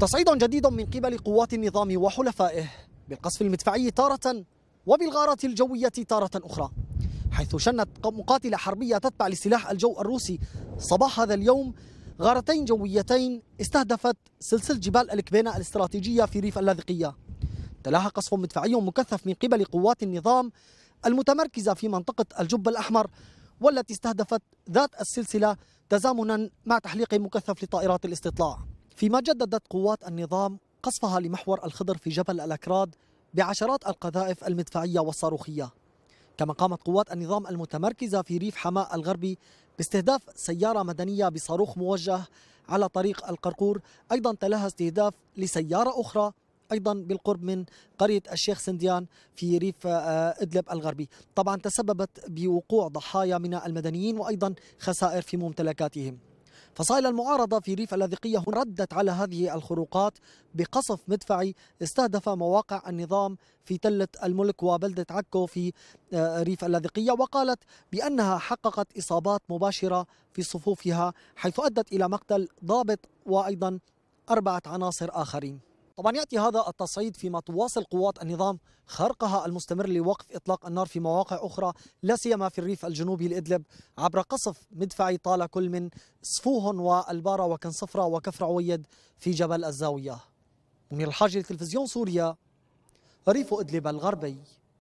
تصعيد جديد من قبل قوات النظام وحلفائه بالقصف المدفعي تارة وبالغارات الجوية تارة أخرى حيث شنت مقاتلة حربية تتبع لسلاح الجو الروسي صباح هذا اليوم غارتين جويتين استهدفت سلسلة جبال الكبينة الاستراتيجية في ريف اللاذقية تلاها قصف مدفعي مكثف من قبل قوات النظام المتمركزة في منطقة الجب الأحمر والتي استهدفت ذات السلسلة تزامنا مع تحليق مكثف لطائرات الاستطلاع فيما جددت قوات النظام قصفها لمحور الخضر في جبل الأكراد بعشرات القذائف المدفعية والصاروخية كما قامت قوات النظام المتمركزة في ريف حماة الغربي باستهداف سيارة مدنية بصاروخ موجه على طريق القرقور أيضا تلاها استهداف لسيارة أخرى أيضا بالقرب من قرية الشيخ سنديان في ريف آه، إدلب الغربي طبعا تسببت بوقوع ضحايا من المدنيين وأيضا خسائر في ممتلكاتهم فصائل المعارضة في ريف اللاذقية ردت على هذه الخروقات بقصف مدفعي استهدف مواقع النظام في تلة الملك وبلدة عكو في آه، ريف اللاذقية وقالت بأنها حققت إصابات مباشرة في صفوفها حيث أدت إلى مقتل ضابط وأيضا أربعة عناصر آخرين طبعا يأتي هذا التصعيد فيما تواصل قوات النظام خرقها المستمر لوقف إطلاق النار في مواقع أخرى لا سيما في الريف الجنوبي لإدلب عبر قصف مدفعي طال كل من سفوهن والبارة صفره وكفر عويد في جبل الزاوية من الحاجه لتلفزيون سوريا ريف إدلب الغربي